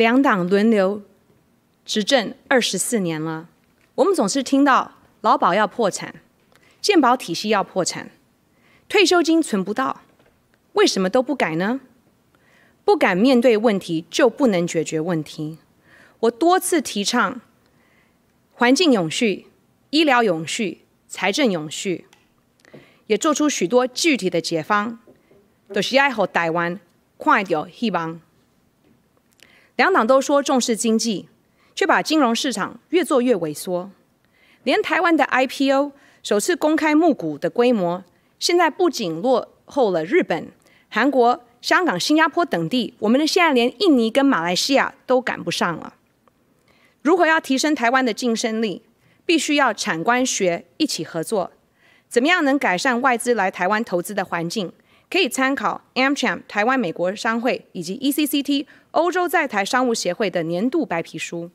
两党轮流执政二十四年了，我们总是听到劳保要破产、健保体系要破产、退休金存不到，为什么都不改呢？不敢面对问题，就不能解决问题。我多次提倡环境永续、医疗永续、财政永续，也做出许多具体的解方，都是要让台湾快点希望。两党都说重视经济，却把金融市场越做越萎缩。连台湾的 IPO 首次公开募股的规模，现在不仅落后了日本、韩国、香港、新加坡等地，我们现在连印尼跟马来西亚都赶不上了。如果要提升台湾的竞争力，必须要产官学一起合作。怎么样能改善外资来台湾投资的环境？可以参考 AmCham 台湾美国商会以及 ECCT 欧洲在台商务协会的年度白皮书。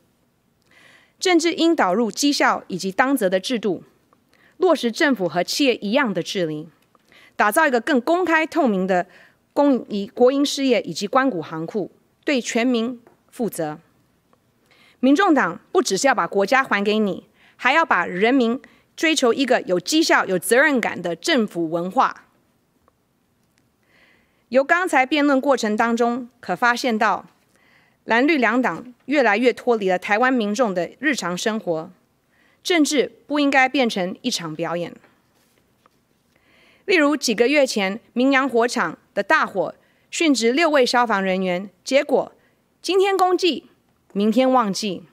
政治应导入绩效以及当责的制度，落实政府和企业一样的治理，打造一个更公开透明的公营国营事业以及关谷行库，对全民负责。民众党不只是要把国家还给你，还要把人民追求一个有绩效、有责任感的政府文化。由刚才辩论过程当中，可发现到蓝绿两党越来越脱离了台湾民众的日常生活。政治不应该变成一场表演。例如几个月前，民洋火场的大火，殉职六位消防人员，结果今天功绩，明天忘记，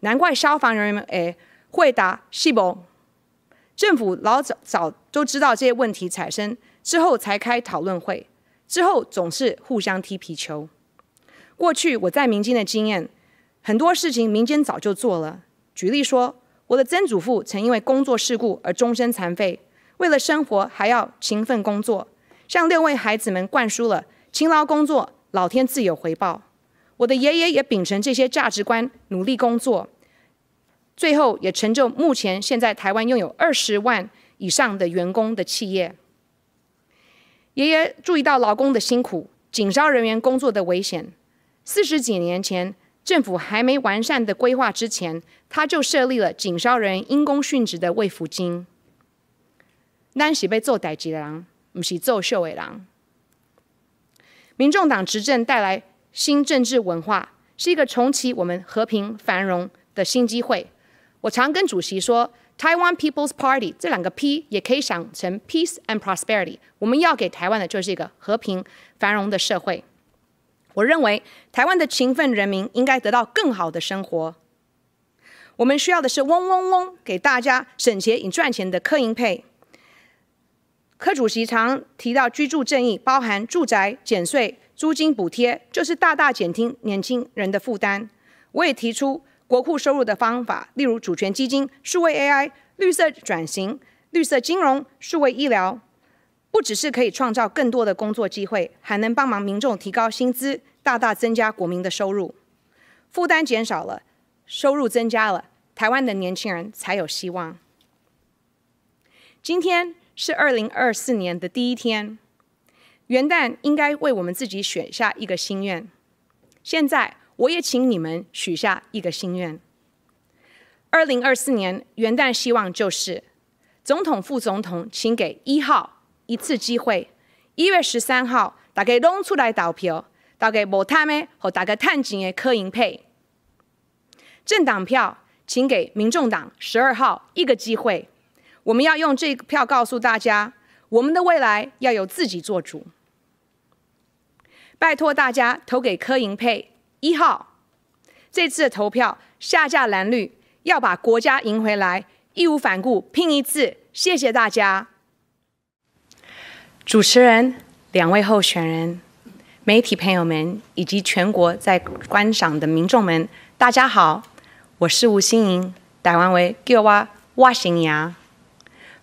难怪消防人员诶会答是崩。政府老早早都知道这些问题产生之后，才开讨论会。之后总是互相踢皮球。过去我在民间的经验，很多事情民间早就做了。举例说，我的曾祖父曾因为工作事故而终身残废，为了生活还要勤奋工作，向六位孩子们灌输了勤劳工作，老天自有回报。我的爷爷也秉承这些价值观努力工作，最后也成就目前现在台湾拥有二十万以上的员工的企业。爷爷注意到劳工的辛苦，警哨人员工作的危险。四十几年前，政府还没完善的规划之前，他就设立了警哨人因公殉职的慰抚金。咱是做歹职的，唔是做秀的人。民众党执政带来新政治文化，是一个重启我们和平繁荣的新机会。我常跟主席说。Taiwan People's Party 这两个 P 也可以想成 Peace and Prosperity。我们要给台湾的就是一个和平繁荣的社会。我认为台湾的勤奋人民应该得到更好的生活。我们需要的是嗡嗡嗡，给大家省钱、赚钱的柯银佩。柯主席常提到居住正义，包含住宅减税、租金补贴，就是大大减轻年轻人的负担。我也提出。国库收入的方法，例如主权基金、数位 AI、绿色转型、绿色金融、数位医疗，不只是可以创造更多的工作机会，还能帮忙民众提高薪资，大大增加国民的收入，负担减少了，收入增加了，台湾的年轻人才有希望。今天是二零二四年的第一天，元旦应该为我们自己选下一个心愿。现在。我也请你们许下一个心愿。二零二四年元旦，希望就是总统、副总统，请给一号一次机会。一月十三号，大家弄出来投票，大给无贪的和大家探钱的柯银佩。政党票，请给民众党十二号一个机会。我们要用这个票告诉大家，我们的未来要由自己做主。拜托大家投给柯银佩。一号，这次的投票下架蓝绿，要把国家赢回来，义无反顾拼一次。谢谢大家。主持人、两位候选人、媒体朋友们以及全国在观赏的民众们，大家好，我是吴欣莹，台湾为吉娃瓦新牙。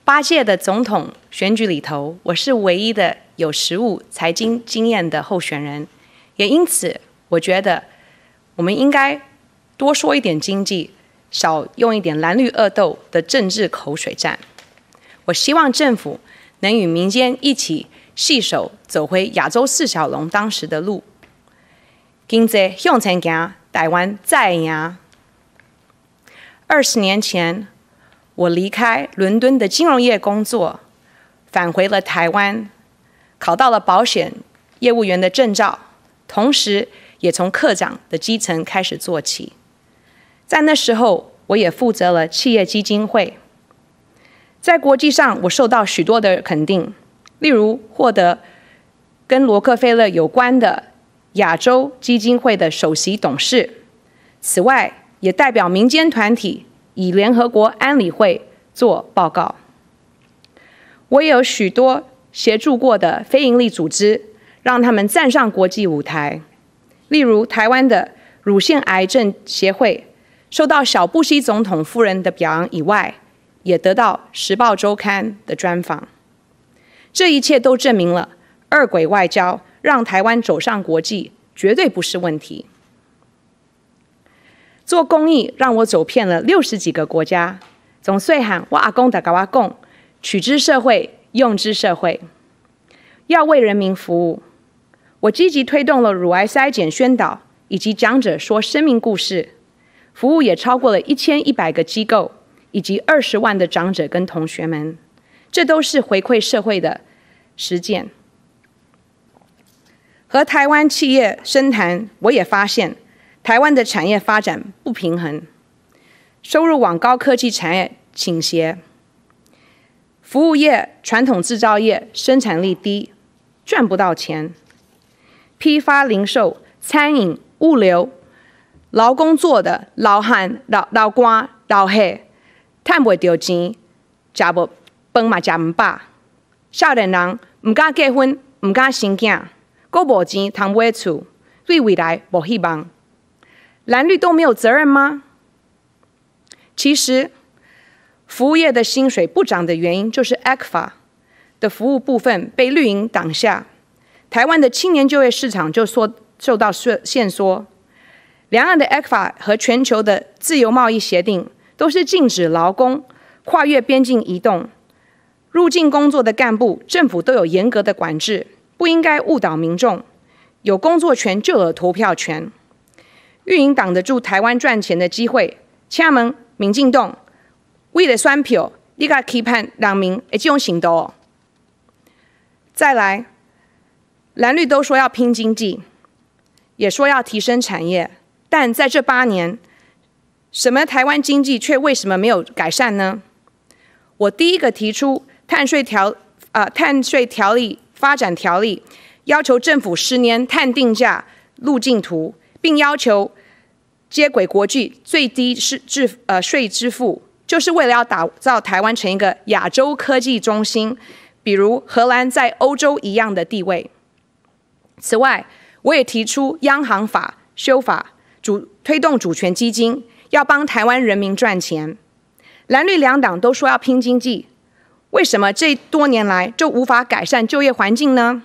八届的总统选举里头，我是唯一的有实务财经经验的候选人，也因此我觉得。我们应该多说一点经济，少用一点蓝绿恶斗的政治口水战。我希望政府能与民间一起携手走回亚洲四小龙当时的路，经济向前行，台湾再赢。二十年前，我离开伦敦的金融业工作，返回了台湾，考到了保险业务员的证照，同时。也从科长的基层开始做起，在那时候，我也负责了企业基金会。在国际上，我受到许多的肯定，例如获得跟洛克菲勒有关的亚洲基金会的首席董事。此外，也代表民间团体以联合国安理会做报告。我也有许多协助过的非营利组织，让他们站上国际舞台。例如台湾的乳腺癌症协会受到小布希总统夫人的表扬以外，也得到《时报周刊》的专访。这一切都证明了二轨外交让台湾走上国际绝对不是问题。做公益让我走遍了六十几个国家。总岁喊我阿公的哇公，取之社会，用之社会，要为人民服务。我积极推动了乳癌筛检宣导以及讲者说生命故事，服务也超过了一千一百个机构以及二十万的长者跟同学们，这都是回馈社会的实践。和台湾企业深谈，我也发现台湾的产业发展不平衡，收入往高科技产业倾斜，服务业、传统制造业生产力低，赚不到钱。批发、零售、餐饮、物流，劳工做的，老汉、老老官、老黑，赚不到钱，吃不饭嘛，吃毋饱。少年人毋敢结婚，毋敢生仔，个无钱，通买厝，对未来无希望。蓝绿都没有责任吗？其实，服务业的薪水不涨的原因，就是埃克法的服务部分被绿营挡下。台湾的青年就业市场就缩受到缩限缩，两岸的 FTA 和全球的自由贸易协定都是禁止劳工跨越边境移动、入境工作的干部，政府都有严格的管制，不应该误导民众。有工作权就有投票权，运营挡得住台湾赚钱的机会。厦门、民进党为了算票，你该批判两名。一种行动。再来。蓝绿都说要拼经济，也说要提升产业，但在这八年，什么台湾经济却为什么没有改善呢？我第一个提出碳税条啊碳税条例发展条例，要求政府十年碳定价路径图，并要求接轨国际最低是治呃税支付，就是为了要打造台湾成一个亚洲科技中心，比如荷兰在欧洲一样的地位。此外，我也提出央行法修法，主推动主权基金，要帮台湾人民赚钱。蓝绿两党都说要拼经济，为什么这多年来就无法改善就业环境呢？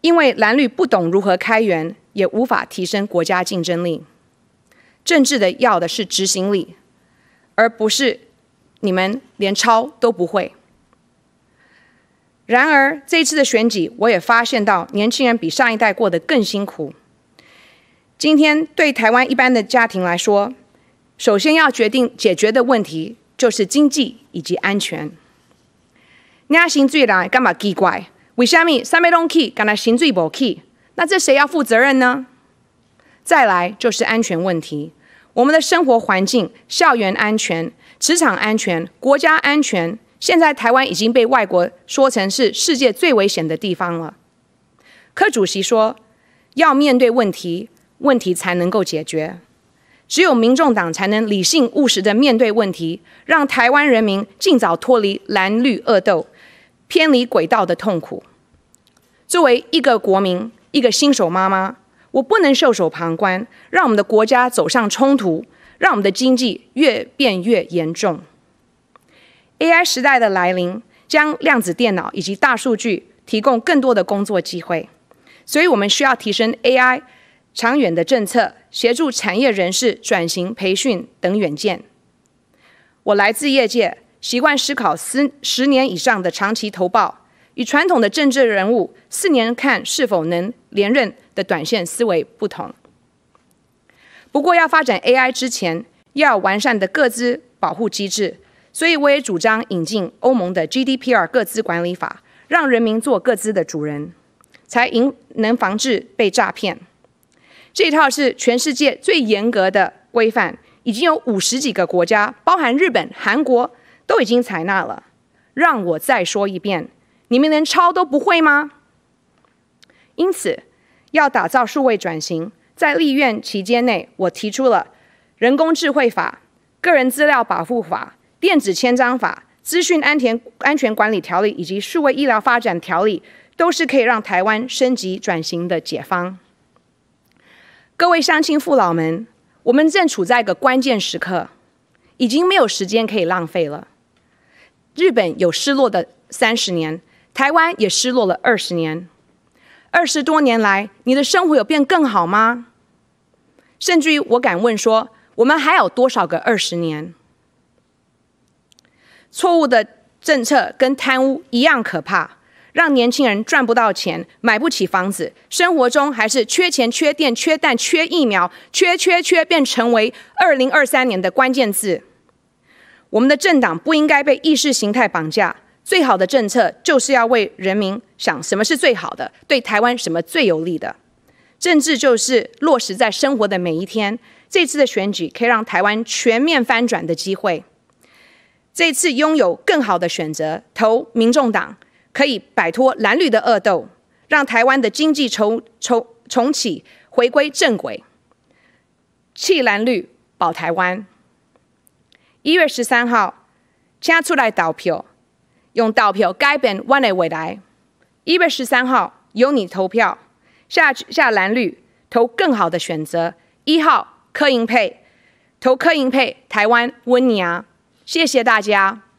因为蓝绿不懂如何开源，也无法提升国家竞争力。政治的要的是执行力，而不是你们连抄都不会。然而，这次的选举，我也发现到，年轻人比上一代过得更辛苦。今天，对台湾一般的家庭来说，首先要决定解决的问题就是经济以及安全。你那薪资来干嘛奇怪？为什么三倍工资干来行资不低？那这谁要负责任呢？再来就是安全问题，我们的生活环境、校园安全、职场安全、国家安全。现在台湾已经被外国说成是世界最危险的地方了。柯主席说，要面对问题，问题才能够解决。只有民众党才能理性务实的面对问题，让台湾人民尽早脱离蓝绿恶斗、偏离轨道的痛苦。作为一个国民，一个新手妈妈，我不能袖手旁观，让我们的国家走向冲突，让我们的经济越变越严重。AI 时代的来临将量子电脑以及大数据提供更多的工作机会，所以我们需要提升 AI 长远的政策，协助产业人士转型、培训等远见。我来自业界，习惯思考十十年以上的长期投报，与传统的政治人物四年看是否能连任的短线思维不同。不过，要发展 AI 之前，要完善的各自保护机制。所以我也主张引进欧盟的 GDPR 各资管理法，让人民做各自的主人，才赢，能防治被诈骗。这一套是全世界最严格的规范，已经有五十几个国家，包含日本、韩国，都已经采纳了。让我再说一遍，你们连抄都不会吗？因此，要打造数位转型，在立院期间内，我提出了《人工智慧法》《个人资料保护法》。电子签章法、资讯安全安全管理条例以及数位医疗发展条例，都是可以让台湾升级转型的解方。各位乡亲父老们，我们正处在一个关键时刻，已经没有时间可以浪费了。日本有失落的三十年，台湾也失落了二十年。二十多年来，你的生活有变更好吗？甚至于，我敢问说，我们还有多少个二十年？错误的政策跟贪污一样可怕，让年轻人赚不到钱，买不起房子，生活中还是缺钱、缺电、缺蛋、缺疫苗，缺缺缺便成为二零二三年的关键字。我们的政党不应该被意识形态绑架，最好的政策就是要为人民想，什么是最好的，对台湾什么最有利的？政治就是落实在生活的每一天。这次的选举可以让台湾全面翻转的机会。这次拥有更好的选择，投民众党可以摆脱蓝绿的恶斗，让台湾的经济重重重启，回归正轨。弃蓝绿，保台湾。一月十三号，掐出来倒票，用倒票改变 One A 未来。一月十三号，由你投票，下下蓝绿，投更好的选择。一号柯银配，投柯银配，台湾温尼谢谢大家。